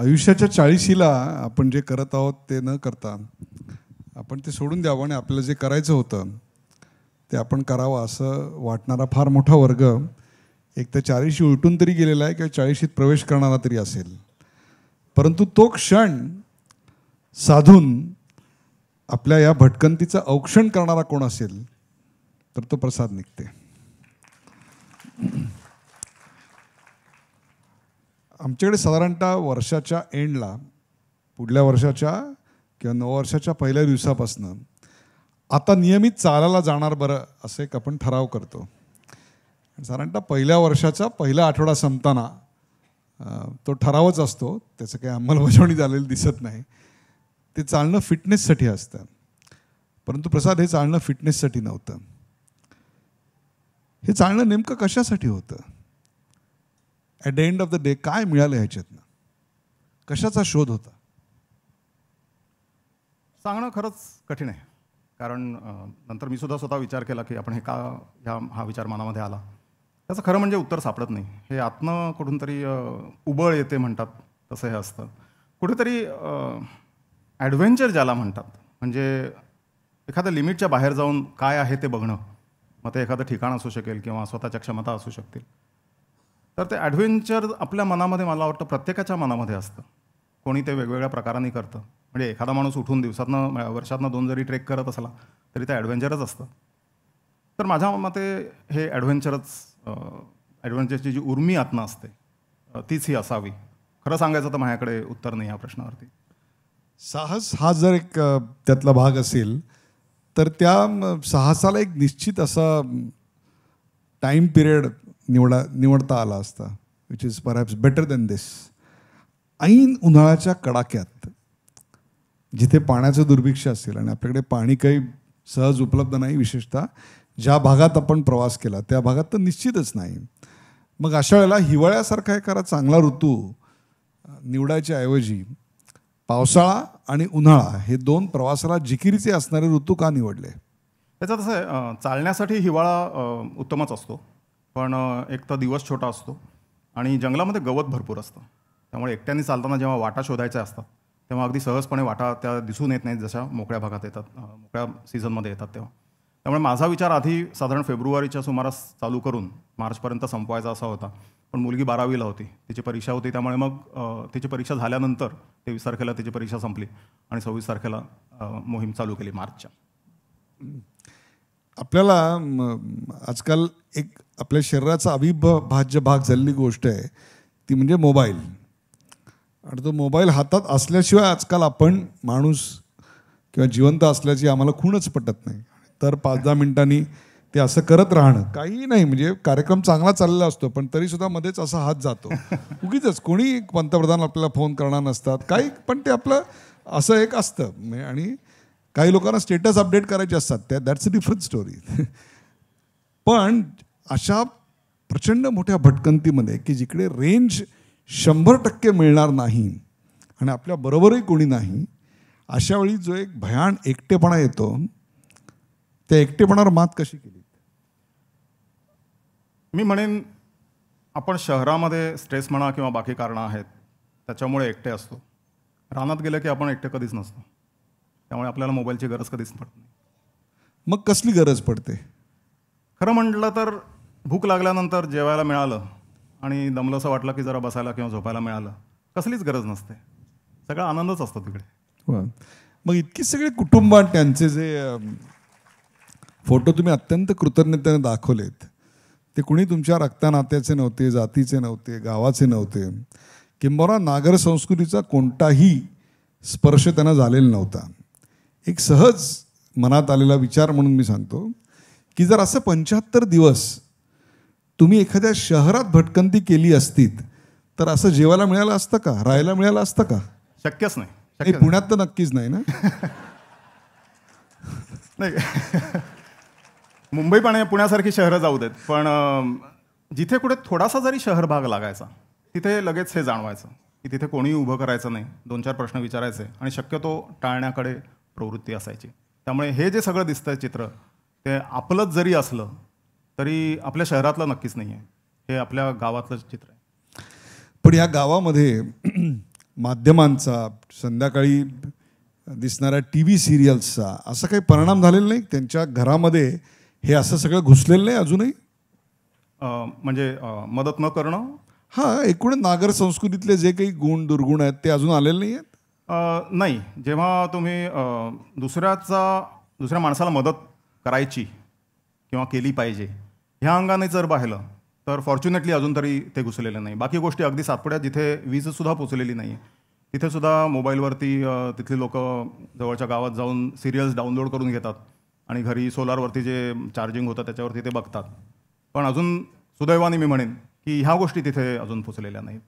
आयुष्याच्या चाळीशीला आपण जे करत आहोत ते न करता आपण ते सोडून द्यावं आणि आपल्याला जे करायचं होतं ते आपण करावं असं वाटणारा फार मोठा वर्ग एक तर चाळीशी उलटून तरी गेलेला आहे किंवा चाळीशीत प्रवेश करणारा तरी असेल परंतु तो क्षण साधून आपल्या या भटकंतीचं औक्षण करणारा कोण असेल तर तो प्रसाद निघते आमच्याकडे साधारणतः वर्षाच्या एंडला पुढल्या वर्षाच्या किंवा वर्षाच्या पहिल्या दिवसापासनं आता नियमित चालायला जाणार बरं असं एक आपण ठराव करतो साधारणतः पहिल्या वर्षाचा पहिला आठवडा संपताना तो ठरावच असतो त्याचं काही अंमलबजावणी झालेली दिसत नाही ते चालणं फिटनेससाठी असतं परंतु प्रसाद हे चालणं फिटनेससाठी नव्हतं हे चालणं नेमकं कशासाठी होतं at the end of the day काय मिळालं ह्याच्यातनं कशाचा शोध होता सांगणं खरंच कठीण आहे कारण नंतर मी सुद्धा स्वतः विचार केला की आपण हे का ह्या हा विचार मनामध्ये आला त्याचं खरं म्हणजे उत्तर सापडत नाही हे आतनं कुठून तरी उबळ येते म्हणतात तसं हे असतं कुठेतरी ॲडव्हेंचर ज्याला म्हणतात म्हणजे एखाद्या लिमिटच्या बाहेर जाऊन काय आहे ते बघणं मग ते एखादं ठिकाण असू शकेल किंवा स्वतःच्या क्षमता असू शकतील तर ते ॲडव्हेंचर आपल्या मनामध्ये मला वाटतं प्रत्येकाच्या मनामध्ये असतं कोणी ते वेगवेगळ्या प्रकाराने करतं म्हणजे एखादा माणूस उठून दिवसातनं वर्षातनं दोन जरी ट्रेक करत असला तरी ते ॲडव्हेंचरच असतं तर माझ्या मते हे ॲडव्हेंचरच ॲडव्हेंचरची जी उर्मी आत्मा असते तीच ही असावी खरं सांगायचं तर माझ्याकडे उत्तर नाही या प्रश्नावरती साहस हा जर एक त्यातला भाग असेल तर त्या साहसाला एक निश्चित असा टाईम पिरियड निवडा निवडता आला असता which is perhaps better than this ऐन उन्हाळ्याच्या कडाक्यात जिथे पाण्याचं दुर्भिक्ष असेल आणि आपल्याकडे पाणी काही सहज उपलब्ध नाही विशेषतः ज्या भागात आपण प्रवास केला त्या भागात तर निश्चितच नाही मग अशा वेळेला हिवाळ्यासारखा एखादा चांगला ऋतू निवडायच्या ऐवजी पावसाळा आणि उन्हाळा हे दोन प्रवासाला जिकिरीचे असणारे ऋतू का निवडले त्याचा तसं चालण्यासाठी हिवाळा उत्तमच असतो पण एक तर दिवस छोटा असतो आणि जंगलामध्ये गवत भरपूर असतं त्यामुळे एकट्याने चालताना जेव्हा वाटा शोधायचा असतात तेव्हा अगदी सहजपणे वाटा त्या दिसून येत नाहीत जशा मोकळ्या भागात येतात मोकळ्या सीझनमध्ये येतात तेव्हा त्यामुळे माझा विचार आधी साधारण फेब्रुवारीच्या सुमारास चालू करून मार्चपर्यंत संपवायचा असा होता पण मुलगी बारावीला होती तिची परीक्षा होती त्यामुळे मग तिची परीक्षा झाल्यानंतर तेवीस तारखेला तिची परीक्षा संपली आणि सव्वीस तारखेला मोहीम चालू केली मार्चच्या आपल्याला आजकाल एक आपल्या शरीराचा अविभाज्य भाग झालेली गोष्ट आहे ती म्हणजे मोबाईल आणि तो मोबाईल हातात असल्याशिवाय आजकाल आपण माणूस किंवा जिवंत असल्याची आम्हाला खूणच पटत नाही तर पाच दहा मिनिटांनी ते असं करत राहणं काही नाही म्हणजे कार्यक्रम चांगला चाललेला असतो पण तरी सुद्धा मध्येच असा हात जातो उगीच कोणी पंतप्रधान आपल्याला फोन करणार नसतात काही पण ते आपलं असं एक असतं आणि काही लोकांना स्टेटस अपडेट करायचे असतात त्या दॅट्स अ डिफरंट स्टोरी पण अशा प्रचंड मोठ्या भटकंतीमध्ये की जिकडे रेंज शंभर टक्के मिळणार नाही आणि आपल्या बरोबरही कोणी नाही अशा वेळी जो एक भयान एकटेपणा येतो त्या एकटेपणावर मात कशी केली मी म्हणेन आपण शहरामध्ये स्ट्रेस म्हणा किंवा बाकी कारणं आहेत त्याच्यामुळे एकटे असतो रानात गेलं की आपण एकटे कधीच नसतो त्यामुळे आपल्याला मोबाईलची गरज कधीच पडत नाही मग कसली गरज पडते खरं म्हटलं तर भूक लागल्यानंतर जेवायला मिळालं आणि असं वाटलं की जरा बसायला किंवा झोपायला मिळालं कसलीच गरज नसते सगळा आनंदच असतो तिकडे मग इतकी सगळे कुटुंबात त्यांचे जे फोटो तुम्ही अत्यंत कृतज्ञतेने दाखवलेत ते कुणी तुमच्या रक्तानात्याचे नव्हते जातीचे नव्हते गावाचे नव्हते किंबहुना नागर संस्कृतीचा कोणताही स्पर्श त्यांना झालेला नव्हता एक सहज मनात आलेला विचार म्हणून मी सांगतो की जर असं पंच्याहत्तर दिवस तुम्ही एखाद्या शहरात भटकंती केली असतीत तर असं जेवायला मिळालं असतं का राहायला मिळालं असतं का शक्यच नाही पुण्यात तर नक्कीच नाही ना नाही मुंबई पण पुण्यासारखी शहरं जाऊ देत पण जिथे कुठे थोडासा जरी शहर भाग लागायचा तिथे लगेच हे जाणवायचं की तिथे कोणीही उभं करायचं नाही दोन चार प्रश्न विचारायचे आणि शक्यतो टाळण्याकडे प्रवृत्ती असायची त्यामुळे हे जे सगळं दिसतंय चित्र ते आपलंच जरी असलं तरी आपल्या शहरातलं नक्कीच नाही आहे हे आपल्या गावातलंच चित्र आहे पण या गावामध्ये माध्यमांचा संध्याकाळी दिसणाऱ्या टी व्ही सिरियल्सचा असा काही परिणाम झालेला नाही त्यांच्या घरामध्ये हे असं सगळं घुसलेलं नाही अजूनही म्हणजे मदत न करणं हां एकूण नागर संस्कृतीतले जे काही गुण दुर्गुण आहेत ते अजून आलेले नाही आहेत नाही जेव्हा तुम्ही दुसऱ्याचा दुसऱ्या माणसाला मदत करायची किंवा केली पाहिजे ह्या अंगाने जर पाहिलं तर फॉर्च्युनेटली अजून तरी ते घुसलेलं नाही बाकी गोष्टी अगदी सातपुड्यात जिथे वीजसुद्धा पोचलेली नाही तिथेसुद्धा मोबाईलवरती तिथली लोक जवळच्या गावात जाऊन सिरियल्स डाउनलोड करून घेतात आणि घरी सोलारवरती जे चार्जिंग होतं त्याच्यावरती ते बघतात पण अजून सुदैवाने मी म्हणेन की ह्या गोष्टी तिथे अजून पोचलेल्या नाहीत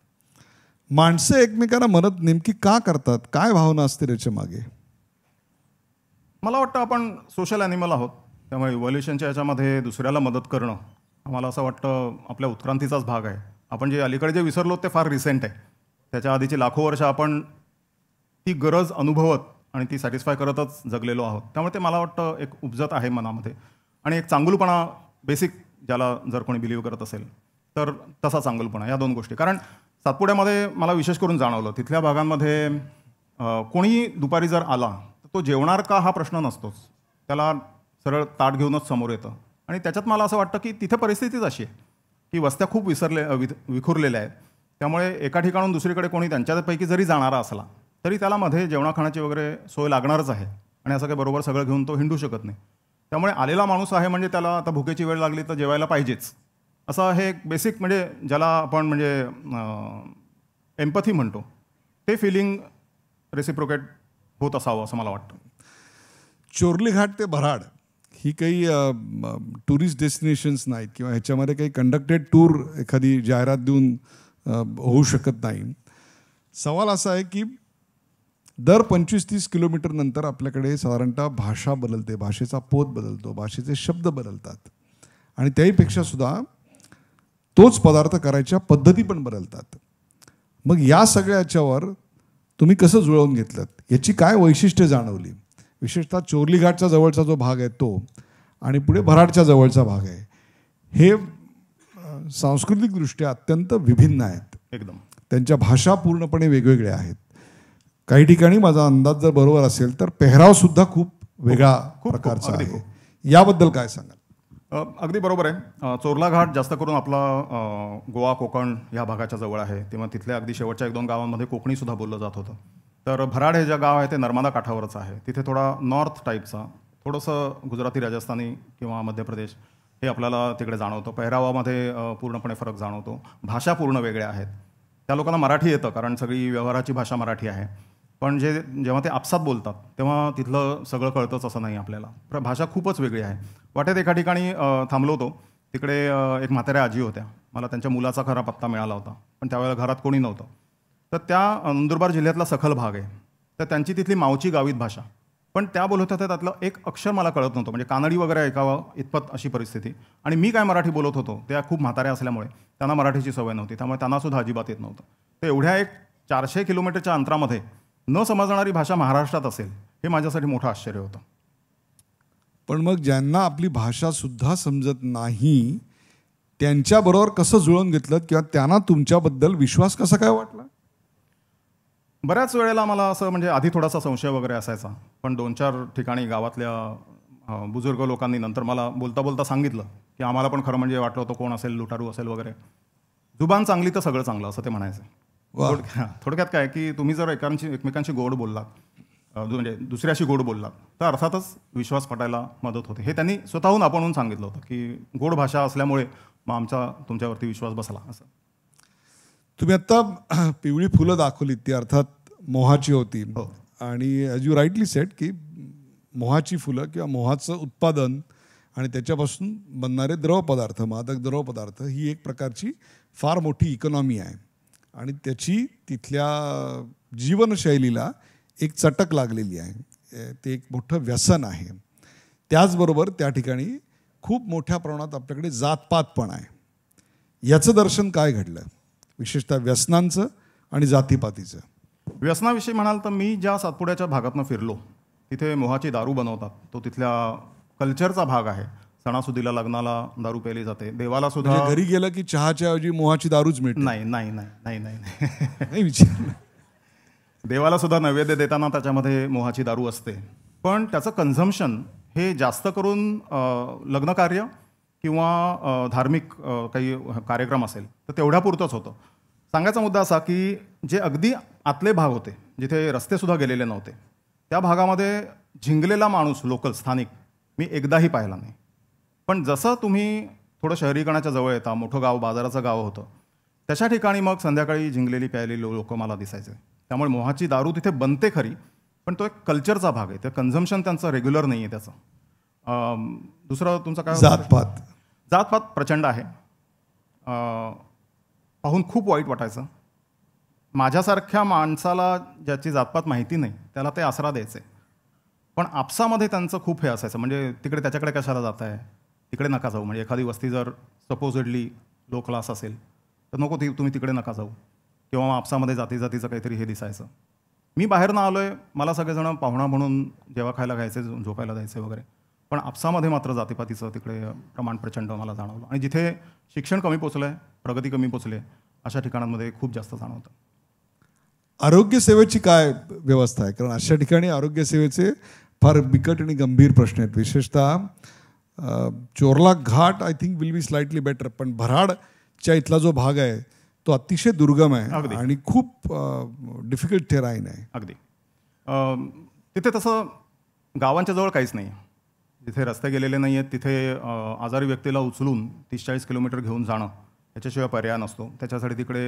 माणसं एकमेकांना म्हणत नेमकी का करतात काय भावना असते त्याच्या मागे मला वाटतं आपण सोशल ॲनिमल आहोत त्यामुळे इव्हॉल्युशनच्या याच्यामध्ये दुसऱ्याला मदत करणं आम्हाला असं वाटतं आपल्या उत्क्रांतीचाच भाग आहे आपण जे अलीकडे जे विसरलो ते फार रिसेंट आहे त्याच्या आधीची लाखो वर्ष आपण ती गरज अनुभवत आणि ती सॅटिस्फाय करतच जगलेलो आहोत त्यामुळे ते मला वाटतं एक उपजत आहे मनामध्ये आणि एक चांगलपणा बेसिक ज्याला जर कोणी बिलीव्ह करत असेल तर तसा चांगलपणा या दोन गोष्टी कारण सातपुड्यामध्ये मला विशेष करून जाणवलं तिथल्या भागांमध्ये कोणी दुपारी जर आला तर तो जेवणार का हा प्रश्न नसतोच त्याला सरळ ताट घेऊनच समोर येतं आणि त्याच्यात मला असं वाटतं की तिथे परिस्थितीच अशी आहे की वस्त्या खूप विसरले विखुरलेल्या आहेत त्यामुळे एका ठिकाणून दुसरीकडे कोणी त्यांच्यापैकी जरी जाणारा असला तरी त्याला मध्ये जेवणा खाण्याची वगैरे सोय लागणारच आहे आणि असं काही बरोबर सगळं घेऊन तो हिंडू शकत नाही त्यामुळे आलेला माणूस आहे म्हणजे त्याला आता भुकेची वेळ लागली तर जेवायला पाहिजेच असं हे एक बेसिक म्हणजे ज्याला आपण म्हणजे एम्पथी म्हणतो ते फिलिंग रेसिप्रोकेट होत असावं असं मला वाटतं चोरली घाट ते भराड ही काही टुरिस्ट डेस्टिनेशन्स नाहीत किंवा ह्याच्यामध्ये काही कंडक्टेड टूर एखादी जाहिरात देऊन होऊ शकत नाही सवाल असा आहे की दर पंचवीस तीस किलोमीटरनंतर आपल्याकडे साधारणतः भाषा बदलते भाषेचा पोत बदलतो भाषेचे शब्द बदलतात आणि त्याहीपेक्षा सुद्धा तोच पदार्थ करायच्या पद्धती पण बदलतात मग या सगळ्याच्यावर तुम्ही कसं जुळवून घेतलं याची काय वैशिष्ट्य जाणवली विशेषतः चोरली घाटच्या जवळचा जो भाग आहे तो आणि पुढे भराडच्या जवळचा भाग आहे हे सांस्कृतिकदृष्ट्या अत्यंत विभिन्न आहेत एकदम त्यांच्या भाषा पूर्णपणे वेगवेगळ्या आहेत काही ठिकाणी माझा अंदाज जर बरोबर असेल तर सुद्धा खूप वेगळा प्रकारचा आहे याबद्दल काय सांगाल अगदी बरोबर आहे चोरला घाट जास्त करून आपला गोवा कोकण या भागाच्या जवळ आहे तेव्हा तिथल्या अगदी शेवटच्या एक दोन गावांमध्ये कोकणीसुद्धा बोललं जात होतं तर भराड हे जे गाव आहे ते नर्मदा काठावरच आहे तिथे थोडा नॉर्थ टाईपचा थोडंसं गुजराती राजस्थानी किंवा मध्य प्रदेश हे आपल्याला तिकडे जाणवतो पेहरावामध्ये पूर्णपणे फरक जाणवतो भाषा पूर्ण वेगळ्या आहेत त्या लोकांना मराठी येतं कारण सगळी व्यवहाराची भाषा मराठी आहे पण जे जेव्हा ते आपसात बोलतात तेव्हा तिथलं सगळं कळतंच असं नाही आपल्याला भाषा खूपच वेगळी आहे वाटेत एका ठिकाणी थांबलो होतो तिकडे एक म्हाताऱ्या आजी होत्या मला त्यांच्या मुलाचा खरा पत्ता मिळाला होता पण त्यावेळेला घरात कोणी नव्हतं तर त्या नंदुरबार जिल्ह्यातला सखल भाग आहे तर त्यांची तिथली मावची गावीत भाषा पण त्या बोलत होत्या त्यातलं एक अक्षर मला कळत नव्हतं म्हणजे कानडी वगैरे ऐकावं इतपत अशी परिस्थिती आणि मी काय मराठी बोलत होतो त्या खूप म्हाताऱ्या असल्यामुळे त्यांना मराठीची सवय नव्हती त्यामुळे त्यांनासुद्धा अजिबात येत नव्हतं तर एवढ्या एक चारशे किलोमीटरच्या अंतरामध्ये न समजणारी भाषा महाराष्ट्रात असेल हे माझ्यासाठी मोठं आश्चर्य होतं पण मग ज्यांना आपली भाषासुद्धा समजत नाही त्यांच्याबरोबर कसं जुळवून घेतलं किंवा त्यांना तुमच्याबद्दल विश्वास कसा काय वाटला बऱ्याच वेळेला मला असं म्हणजे आधी थोडासा संशय वगैरे असायचा पण दोन चार ठिकाणी गावातल्या बुजुर्ग लोकांनी नंतर मला बोलता बोलता सांगितलं की आम्हाला पण खरं म्हणजे वाटलं होतं कोण असेल लुटारू असेल वगैरे जुबान चांगली तर सगळं चांगलं असं ते म्हणायचं थोडक्यात काय की तुम्ही जर एकांशी एकमेकांशी गोड बोललात म्हणजे दुसऱ्याशी गोड बोललात तर अर्थातच विश्वास पटायला मदत होते हे त्यांनी स्वतःहून आपणहून सांगितलं होतं की गोड भाषा असल्यामुळे मग आमचा तुमच्यावरती विश्वास बसला असं तुम्ही आत्ता पिवळी फुलं दाखवलीत ती अर्थात मोहाची होती हो. आणि ॲज यू राईटली सेट की मोहाची फुलं किंवा मोहाचं उत्पादन आणि त्याच्यापासून बनणारे द्रवपदार्थ मादक द्रवपदार्थ ही एक प्रकारची फार मोठी इकॉनॉमी आहे आणि त्याची तिथल्या जीवनशैलीला एक चटक लागलेली आहे ते एक मोठं व्यसन आहे त्याचबरोबर त्या ठिकाणी खूप मोठ्या प्रमाणात आपल्याकडे जातपात पण आहे याचं दर्शन काय घडलं विशेषतः व्यसनांचं आणि जातीपातीचं व्यसनाविषयी म्हणाल तर मी ज्या सातपुड्याच्या भागातनं फिरलो तिथे मोहाची दारू बनवतात तो तिथल्या कल्चरचा भाग आहे सणासुदीला लग्नाला दारू प्यायली जाते देवाला सुद्धा म्हणजे घरी गेलं की चहाच्या ऐवजी मोहाची दारूच मिळते नाही नाही नाही नाही नाही विचार देवाला सुद्धा नैवेद्य देताना त्याच्यामध्ये मोहाची दारू असते पण त्याचं कन्झम्पशन हे जास्त करून लग्नकार्य किंवा धार्मिक काही कार्यक्रम असेल तर तेवढ्यापुरतंच होतं सांगायचा मुद्दा असा की जे अगदी आतले भाग होते जिथे रस्तेसुद्धा गेलेले नव्हते त्या भागामध्ये झिंगलेला माणूस लोकल स्थानिक मी एकदाही पाहिला नाही पण जसं तुम्ही थोडं शहरीकरणाच्या जवळ येता मोठं गाव बाजाराचं गाव होतं त्याच्या ठिकाणी मग संध्याकाळी झिंगलेली प्यायलेली लो लोकं मला दिसायचे त्यामुळे मोहाची दारू तिथे बनते खरी पण तो एक कल्चरचा भाग आहे तर कन्झम्शन त्यांचं रेग्युलर नाही आहे त्याचं दुसरं तुमचं काय जातपात जातपात प्रचंड आहे पाहून खूप वाईट वाटायचं माझ्यासारख्या माणसाला ज्याची जातपात माहिती नाही त्याला ते आसरा द्यायचे पण आपसामध्ये त्यांचं खूप हे असायचं म्हणजे तिकडे त्याच्याकडे कशाला जात आहे तिकडे नका जाऊ म्हणजे एखादी वस्ती जर सपोजडली लो क्लास असेल तर नको ती तुम्ही तिकडे नका जाऊ किंवा आपसामध्ये जाती जातीचं काहीतरी हे दिसायचं मी बाहेर न आलो आहे मला सगळेजणं पाहुणा म्हणून जेव्हा खायला घ्यायचे झोपायला जायचे वगैरे पण आपसामध्ये मात्र जातीपातीचं तिकडे प्रमाण प्रचंड मला जाणवलं आणि जिथे शिक्षण कमी पोचलं आहे प्रगती कमी पोचली आहे अशा ठिकाणांमध्ये खूप जास्त जाणवतं आरोग्यसेवेची काय व्यवस्था आहे कारण अशा ठिकाणी आरोग्यसेवेचे फार बिकट आणि गंभीर प्रश्न आहेत विशेषतः Chorla Ghat I think will be slightly better पण भराडच्या इथला जो भाग आहे तो अतिशय दुर्गम आहे आणि खूप डिफिकल्ट ठेराईन आहे अगदी तिथे तसं गावांच्या जवळ काहीच नाही तिथे रस्ते गेलेले नाही आहेत तिथे आजारी व्यक्तीला उचलून तीस चाळीस किलोमीटर घेऊन जाणं याच्याशिवाय पर्याय नसतो त्याच्यासाठी तिकडे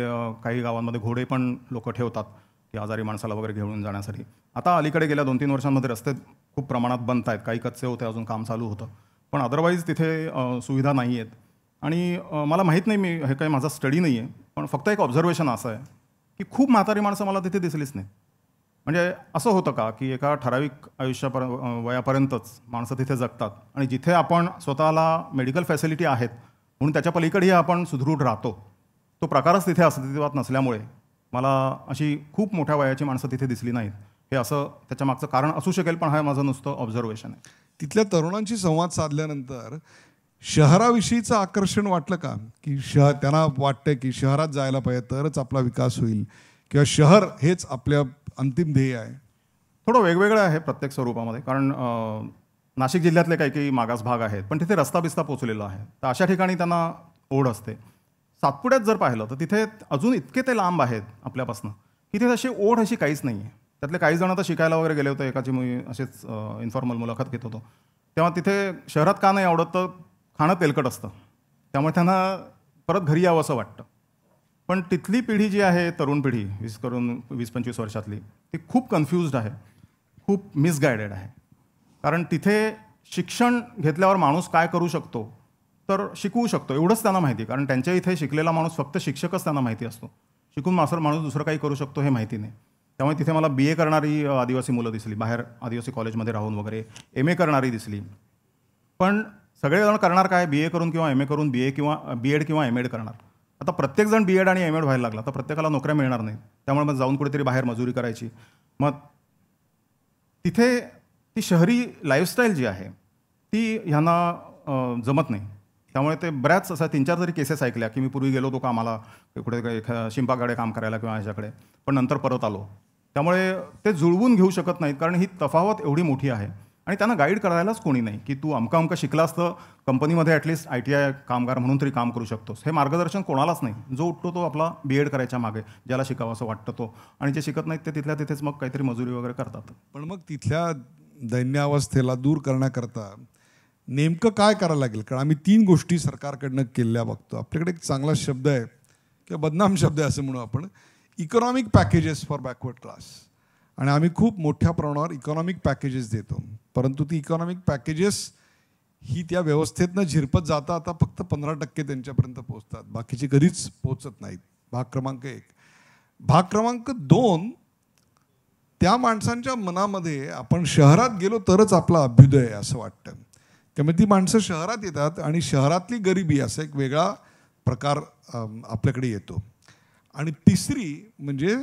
काही गावांमध्ये घोडे पण लोक ठेवतात की आजारी माणसाला वगैरे घेऊन जाण्यासाठी आता अलीकडे गेल्या दोन तीन वर्षांमध्ये रस्ते खूप प्रमाणात बनत आहेत काही कच्चे होते अजून काम चालू होतं पण अदरवाईज तिथे सुविधा नाही आहेत आणि मला माहीत नाही मी हे काही माझा स्टडी नाही आहे पण फक्त एक ऑब्झर्वेशन असं आहे की खूप म्हातारी माणसं मला तिथे दिसलीच नाही म्हणजे असं होतं का की एका ठराविक आयुष्यापर वयापर्यंतच माणसं तिथे जगतात आणि जिथे आपण स्वतःला मेडिकल फॅसिलिटी आहेत म्हणून त्याच्या पलीकडेही आपण सुदृढ राहतो तो प्रकारच तिथे अस्तित्वात नसल्यामुळे मला अशी खूप मोठ्या वयाची माणसं तिथे दिसली नाहीत हे असं त्याच्या मागचं कारण असू शकेल पण हा माझं नुसतं ऑब्झर्वेशन आहे तिथल्या तरुणांशी संवाद साधल्यानंतर शहराविषयीचं आकर्षण वाटलं का की शह त्यांना वाटतं की शहरात जायला पाहिजे तरच आपला विकास होईल किंवा शहर हेच आपल्या अंतिम ध्येय आहे थोडं वेगवेगळं आहे प्रत्येक स्वरूपामध्ये कारण नाशिक जिल्ह्यातले काही काही मागास भाग आहेत पण तिथे रस्ता बिस्ता पोचलेला आहे तर अशा ठिकाणी त्यांना ओढ असते सातपुड्यात जर पाहिलं तर तिथे अजून इतके ते लांब आहेत आपल्यापासून की तिथे अशी ओढ अशी काहीच नाही आहे त्यातले काही जण तर शिकायला वगैरे गेले होते एकाची मी असेच इन्फॉर्मल मुलाखत घेत होतो तेव्हा तिथे शहरात का नाही आवडत तर खाणं तेलकट असतं त्यामुळे त्यांना परत घरी यावं असं वाटतं पण तिथली पिढी जी आहे तरुण पिढी वीस करून वीस पंचवीस वर्षातली ती खूप कन्फ्युज्ड आहे खूप मिसगायडेड आहे कारण तिथे शिक्षण घेतल्यावर माणूस काय करू शकतो तर शिकवू शकतो एवढंच त्यांना माहिती कारण त्यांच्या इथे शिकलेला माणूस फक्त शिक्षकच त्यांना माहिती असतो शिकून मास्तर माणूस दुसरं काही करू शकतो हे माहिती नाही त्यामुळे तिथे मला बी ए करणारी आदिवासी मुलं दिसली बाहेर आदिवासी कॉलेजमध्ये राहून वगैरे एम ए करणारी दिसली पण सगळेजण करणार काय बी ए करून किंवा एम ए करून बी ए किंवा बी एड किंवा एम एड करणार आता प्रत्येकजण बी एड आणि एम एड व्हायला लागला तर प्रत्येकाला नोकऱ्या मिळणार नाही त्यामुळे मग जाऊन कुठेतरी बाहेर मजुरी करायची मग तिथे ती शहरी लाईफस्टाईल जी आहे ती ह्यांना जमत नाही त्यामुळे ते बऱ्याच असा तीन चार जरी केसेस ऐकल्या की मी पूर्वी गेलो होतो कामाला कुठे शिंपाकडे काम करायला किंवा ह्याच्याकडे पण नंतर परत आलो त्यामुळे ते जुळवून घेऊ शकत नाहीत कारण ही तफावत एवढी मोठी आहे आणि त्यांना गाईड करायलाच कोणी नाही की तू अमका अमका शिकला असतं कंपनीमध्ये ॲटलीस्ट आय टी आय कामगार म्हणून तरी काम करू शकतोस हे मार्गदर्शन कोणालाच नाही जो उठतो तो आपला बी एड करायच्या मागे ज्याला शिकावं असं वाटतं तो आणि जे शिकत नाहीत ते तिथल्या तिथेच मग काहीतरी मजुरी वगैरे करतात पण मग तिथल्या दैन्यावस्थेला दूर करण्याकरता नेमकं काय करायला लागेल कारण आम्ही तीन गोष्टी सरकारकडनं केल्या बघतो आपल्याकडे एक चांगला शब्द आहे किंवा बदनाम शब्द आहे असं म्हणू आपण economic packages for backward class आणि आम्ही खूप मोठ्या प्रमाणावर इकॉनॉमिक पॅकेजेस देतो परंतु ती इकॉनॉमिक पॅकेजेस ही त्या व्यवस्थेतनं झिरपत जाता आता फक्त पंधरा टक्के त्यांच्यापर्यंत पोहोचतात बाकीचे कधीच पोहोचत नाहीत भाग क्रमांक एक भाग क्रमांक दोन त्या माणसांच्या मनामध्ये आपण शहरात गेलो तरच आपला अभ्युदय आहे असं वाटतं त्यामुळे ती माणसं शहरात येतात आणि शहरातली गरिबी असा एक वेगळा प्रकार आपल्याकडे येतो आणि तिसरी म्हणजे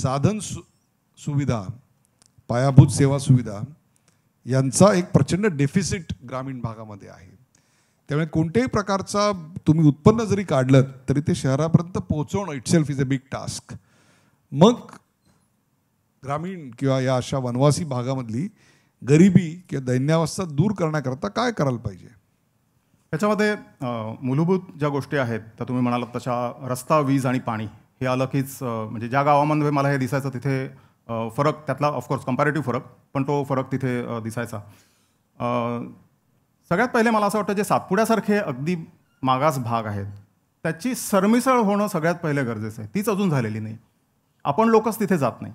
साधन सु सुविधा पायाभूत सेवा सुविधा यांचा एक प्रचंड डेफिसिट ग्रामीण भागामध्ये आहे त्यामुळे कोणत्याही प्रकारचा तुम्ही उत्पन्न जरी काढलं तरी ते शहरापर्यंत पोहोचवणं self is a big task मग ग्रामीण किंवा या अशा वनवासी भागामधली गरिबी किंवा दैन्यावस्था दूर करण्याकरता काय करायला पाहिजे त्याच्यामध्ये मूलभूत ज्या गोष्टी आहेत त्या तुम्ही म्हणालात तशा रस्ता वीज आणि पाणी हे आलं कीच म्हणजे ज्या गावामध्ये मला हे दिसायचं तिथे फरक त्यातला ऑफकोर्स कम्पॅरेटिव्ह फरक पण तो फरक तिथे दिसायचा सगळ्यात पहिले मला असं वाटतं जे सातपुड्यासारखे अगदी मागास भाग आहेत त्याची सरमिसळ होणं सगळ्यात पहिले गरजेचं आहे तीच अजून झालेली नाही आपण लोकच तिथे जात नाही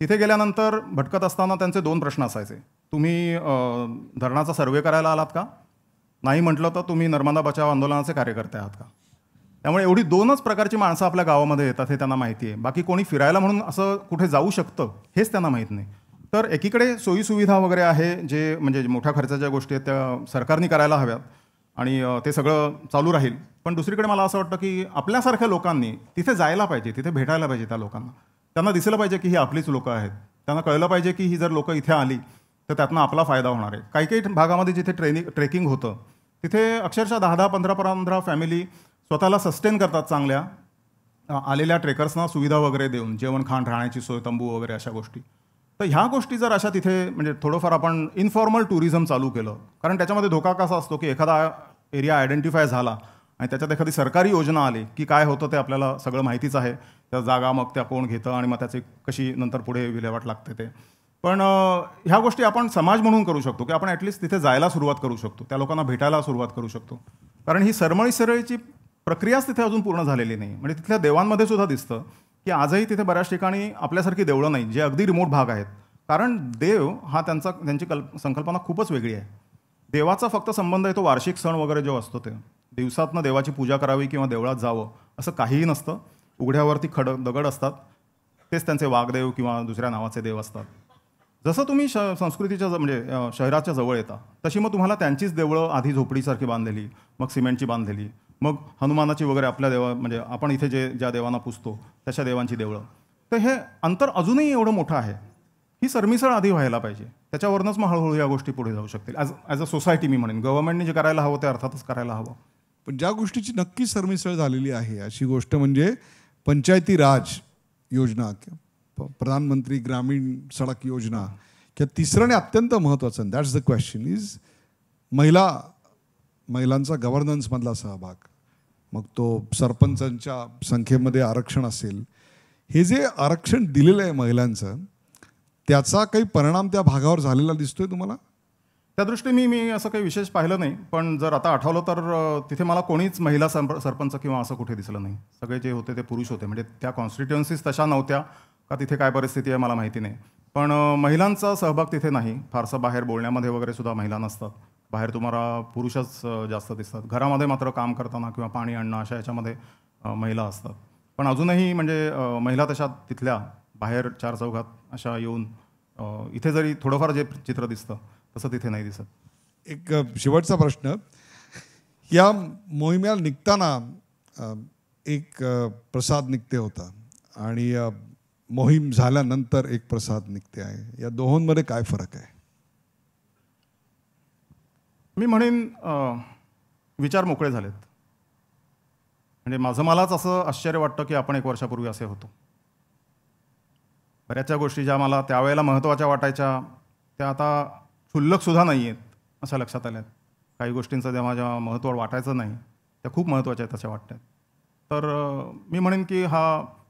तिथे गेल्यानंतर भटकत असताना त्यांचे दोन प्रश्न असायचे तुम्ही धरणाचा सर्वे करायला आलात का नाही म्हटलं तर तुम्ही नर्मदा बचाव आंदोलनाचे कार्यकर्ते आहात का त्यामुळे एवढी दोनच प्रकारची माणसं आपल्या गावामध्ये येतात हे त्यांना माहिती आहे बाकी कोणी फिरायला म्हणून असं कुठे जाऊ शकतं हेच त्यांना माहीत नाही तर एकीकडे सोयीसुविधा वगैरे आहे जे म्हणजे मोठ्या खर्चाच्या गोष्टी आहेत त्या सरकारने करायला हव्यात आणि ते सगळं चालू राहील पण दुसरीकडे मला असं वाटतं की आपल्यासारख्या लोकांनी तिथे जायला पाहिजे तिथे भेटायला पाहिजे त्या लोकांना त्यांना दिसलं पाहिजे की ही आपलीच लोकं आहेत त्यांना कळलं पाहिजे की ही जर लोकं इथे आली तर त्यातनं आपला फायदा होणार आहे काही काही भागामध्ये जिथे ट्रेनिंग ट्रेकिंग होतं तिथे अक्षरशः दहा दहा पंधरा पंधरा फॅमिली स्वतःला सस्टेन करतात चांगल्या आलेल्या ट्रेकर्सना सुविधा वगैरे देऊन जेवण खाण राहण्याची सोय तंबू वगैरे अशा गोष्टी तर ह्या गोष्टी जर अशा तिथे म्हणजे थोडंफार आपण इन्फॉर्मल टुरिझम चालू केलं कारण त्याच्यामध्ये धोका कसा असतो की एखादा एरिया आयडेंटिफाय झाला आणि त्याच्यात एखादी सरकारी योजना आली की काय होतं ते आपल्याला सगळं माहितीच आहे त्या जागा मग त्या कोण घेतं आणि मग त्याचे कशी नंतर पुढे विल्हेवाट लागते ते पण ह्या गोष्टी आपण समाज म्हणून करू शकतो की आपण ॲटलिस्ट तिथे जायला सुरुवात करू शकतो त्या लोकांना भेटायला सुरुवात करू शकतो कारण ही सरमळी सरळीची प्रक्रियाच तिथे अजून पूर्ण झालेली नाही म्हणजे तिथल्या देवांमध्ये सुद्धा दिसतं की आजही तिथे बऱ्याच ठिकाणी आपल्यासारखी देवळं नाही जे अगदी रिमोट भाग आहेत कारण देव हा त्यांचा त्यांची कल्प संकल्पना खूपच वेगळी आहे देवाचा फक्त संबंध येतो वार्षिक सण वगैरे जो असतो ते दिवसातनं देवाची पूजा करावी किंवा देवळात जावं असं काहीही नसतं उघड्यावरती खड दगड असतात तेच त्यांचे वाघदेव किंवा दुसऱ्या नावाचे देव असतात जसं तुम्ही श संस्कृतीच्या म्हणजे शहराच्या जवळ येता तशी मग तुम्हाला त्यांचीच देवळं आधी झोपडीसारखी बांधलेली मग सिमेंटची बांधलेली मग हनुमानाची वगैरे आपल्या देवा म्हणजे आपण इथे जे ज्या देवांना पुजतो तशा देवांची देवळं तर हे अंतर अजूनही एवढं मोठं आहे ही सरमिसळ आधी व्हायला पाहिजे त्याच्यावरूनच मग हळूहळू या गोष्टी पुढे जाऊ शकतील ॲज ॲज अ सोसायटी मी म्हणेन गव्हर्नमेंटने जे करायला हवं ते अर्थातच करायला हवं पण ज्या गोष्टीची नक्की सरमिसळ झालेली आहे अशी गोष्ट म्हणजे पंचायती राज योजना प्रधानमंत्री ग्रामीण सडक योजना किंवा तिसरं आणि अत्यंत महत्त्वाचं दॅट्स द क्वेश्चन इज महिला महिलांचा गव्हर्नन्समधला सहभाग मग तो सरपंचांच्या संख्येमध्ये आरक्षण असेल हे जे आरक्षण दिलेलं आहे महिलांचं त्याचा काही परिणाम त्या भागावर झालेला दिसतोय तुम्हाला त्या दृष्टीने मी असं काही विशेष पाहिलं नाही पण जर आता आठवलं तर तिथे मला कोणीच महिला सरपंच किंवा असं कुठे दिसलं नाही सगळे जे होते ते पुरुष होते म्हणजे त्या कॉन्स्टिट्युएन्सीज तशा नव्हत्या का तिथे काय परिस्थिती आहे मला माहिती नाही पण महिलांचा सहभाग तिथे नाही फारसा बाहेर बोलण्यामध्ये वगैरे सुद्धा महिला नसतात बाहेर तुम्हाला पुरुषच जास्त दिसतात घरामध्ये मात्र काम करताना किंवा पाणी आणणं अशा याच्यामध्ये महिला असतात पण अजूनही म्हणजे महिला तशा तिथल्या बाहेर चार चौघात अशा येऊन इथे जरी थोडंफार जे चित्र दिसतं तसं तिथे नाही दिसत एक शेवटचा प्रश्न या मोहिमेला निघताना एक प्रसाद निघते होता आणि मोहीम झाल्यानंतर एक प्रसाद निघते आहे या दोहोंमध्ये काय फरक आहे मी म्हणेन विचार मोकळे झालेत म्हणजे माझं मलाच असं आश्चर्य वाटतं की आपण एक वर्षापूर्वी असे होतो बऱ्याचशा गोष्टी ज्या मला त्यावेळेला महत्त्वाच्या वाटायच्या त्या आता क्षुल्लकसुद्धा नाही आहेत असं लक्षात आल्या आहेत काही गोष्टींचं जेव्हा जेव्हा महत्त्व वाटायचं नाही त्या खूप महत्त्वाच्या आहेत तशा वाटतात तर मी म्हणेन की हा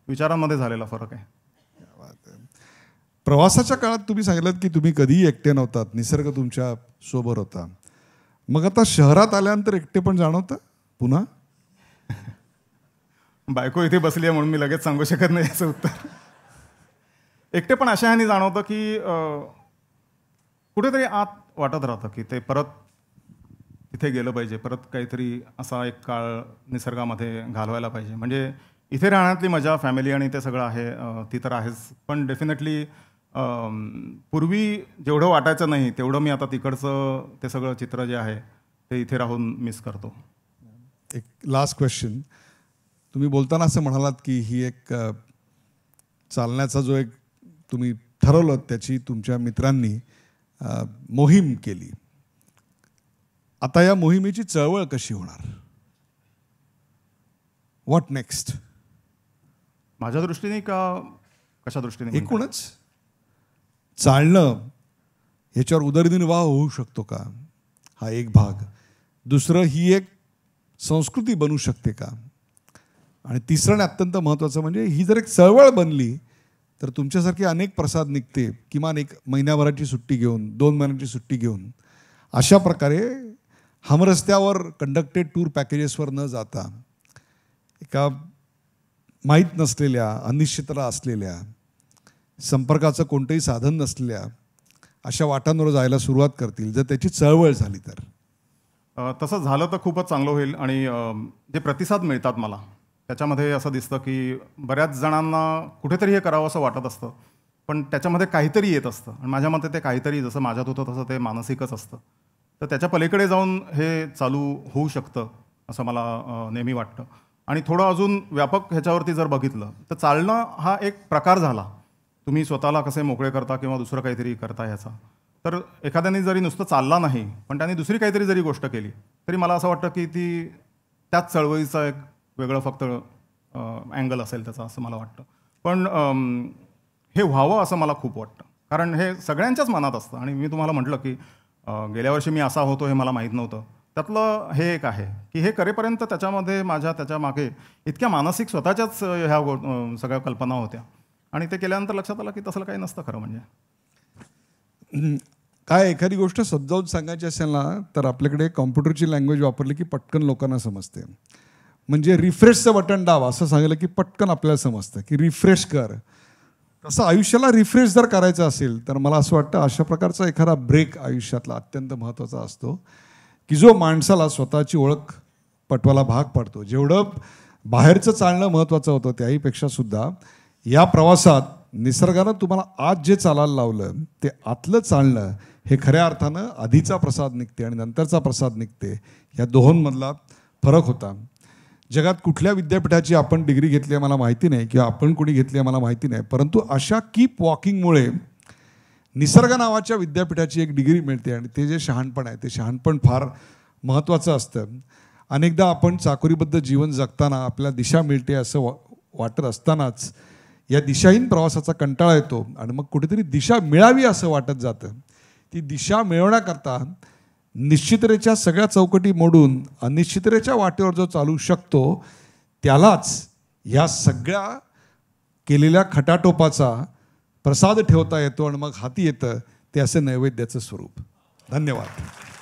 विचारांमध्ये झालेला फरक आहे प्रवासाच्या काळात तुम्ही सांगितलं की तुम्ही कधीही एकटे नव्हतात निसर्ग तुमच्या सोबत होता मग आता शहरात आल्यानंतर एकटे पण जाणवत पुन्हा बायको इथे बसली आहे म्हणून मी लगेच सांगू शकत नाही याचं उत्तर एकटे पण अशा ह्यानी जाणवतं की कुठेतरी आत वाटत राहतं की ते परत तिथे गेलं पाहिजे परत काहीतरी असा एक काळ निसर्गामध्ये घालवायला पाहिजे म्हणजे इथे राहण्यातली मजा फॅमिली आणि ते सगळं आहे ती तर आहेच पण डेफिनेटली पूर्वी जेवढं वाटायचं नाही तेवढं मी आता तिकडचं ते सगळं चित्र जे आहे ते इथे राहून मिस करतो एक लास्ट क्वेश्चन तुम्ही बोलताना असं म्हणालात की ही एक चालण्याचा जो एक तुम्ही ठरवलं त्याची तुमच्या मित्रांनी मोहीम केली आता या मोहिमेची चळवळ कशी होणार व्हॉट नेक्स्ट माझ्या दृष्टीने का कशा दृष्टीने एकूणच चालणं ह्याच्यावर उदरनिर्वाह होऊ शकतो का हा एक भाग दुसरं ही एक संस्कृती बनू शकते का आणि तिसरं आणि अत्यंत महत्त्वाचं म्हणजे ही जर एक चळवळ बनली तर तुमच्यासारखे अनेक प्रसाद निघते किमान एक महिन्याभराची सुट्टी घेऊन दोन महिन्याची सुट्टी घेऊन अशा प्रकारे हमरस्त्यावर कंडक्टेड टूर पॅकेजेसवर न जाता एका माहीत नसलेल्या अनिश्चितता असलेल्या संपर्काचं कोणतंही साधन नसल्या अशा वाटांवर जायला सुरुवात करतील जर त्याची चळवळ झाली तर तसं झालं तर खूपच चांगलं होईल आणि जे प्रतिसाद मिळतात मला त्याच्यामध्ये असं दिसतं की बऱ्याच जणांना कुठेतरी हे करावं असं वाटत असतं पण त्याच्यामध्ये काहीतरी येत असतं आणि माझ्या मते ते काहीतरी जसं माझ्यात होतं तसं ते मानसिकच असतं तर त्याच्या पलीकडे जाऊन हे चालू होऊ शकतं असं मला नेहमी वाटतं आणि थोडं अजून व्यापक ह्याच्यावरती जर बघितलं तर चालणं हा एक प्रकार झाला तुम्ही स्वतःला कसे मोकळे करता किंवा दुसरं काहीतरी करता याचा तर एखाद्याने जरी नुसतं चालला नाही पण त्यांनी दुसरी काहीतरी जरी गोष्ट केली तरी मला असं वाटतं की ती त्याच चळवळीचा एक वेगळं फक्त अँगल असेल त्याचा असं मला वाटतं पण हे व्हावं असं मला खूप वाटतं कारण हे सगळ्यांच्याच मनात असतं आणि मी तुम्हाला म्हटलं की गेल्या वर्षी मी असा होतो हे मला माहीत नव्हतं त्यातलं हे एक आहे की हे करेपर्यंत त्याच्यामध्ये माझ्या त्याच्या मागे इतक्या मानसिक स्वतःच्याच ह्या गो सगळ्या कल्पना होत्या आणि ते केल्यानंतर लक्षात आलं की तसं काही नसतं खरं म्हणजे काय एखादी गोष्ट समजावून सांगायची असेल ना तर आपल्याकडे कॉम्प्युटरची लँग्वेज वापरली की पटकन लोकांना समजते म्हणजे रिफ्रेशचं बटन डाव असं सांगितलं की पटकन आपल्याला समजतं की रिफ्रेश कर तसं आयुष्याला रिफ्रेश जर करायचं असेल तर मला असं वाटतं अशा प्रकारचा एखादा ब्रेक आयुष्यातला अत्यंत महत्त्वाचा असतो की जो माणसाला स्वतःची ओळख पटवायला भाग पडतो जेवढं बाहेरचं चालणं महत्त्वाचं होतं त्याहीपेक्षा सुद्धा या प्रवासात निसर्गानं तुम्हाला आज जे चालायला लावलं ते आतलं चालणं हे खऱ्या अर्थानं आधीचा प्रसाद निघते आणि नंतरचा प्रसाद निघते या दोहोंमधला फरक होता जगात कुठल्या विद्यापीठाची आपण डिग्री घेतली आहे मला माहिती नाही किंवा आपण कुणी घेतली आहे मला माहिती नाही परंतु अशा कीप वॉकिंगमुळे निसर्ग नावाच्या विद्यापीठाची एक डिग्री मिळते आणि ते जे शहाणपण आहे ते शहाणपण फार महत्त्वाचं असतं अनेकदा आपण चाकोरीबद्ध जीवन जगताना आपल्याला दिशा मिळते असं वा वाटत असतानाच या दिशाहीन प्रवासाचा कंटाळा येतो आणि मग कुठेतरी दिशा मिळावी असं वाटत जातं ती दिशा मिळवण्याकरता निश्चितरेच्या सगळ्या चौकटी मोडून अनिश्चितरेच्या वाटेवर जो चालू शकतो त्यालाच ह्या सगळ्या केलेल्या खटाटोपाचा प्रसाद ठेवता येतो आणि मग हाती येतं ते असं नैवेद्याचं स्वरूप धन्यवाद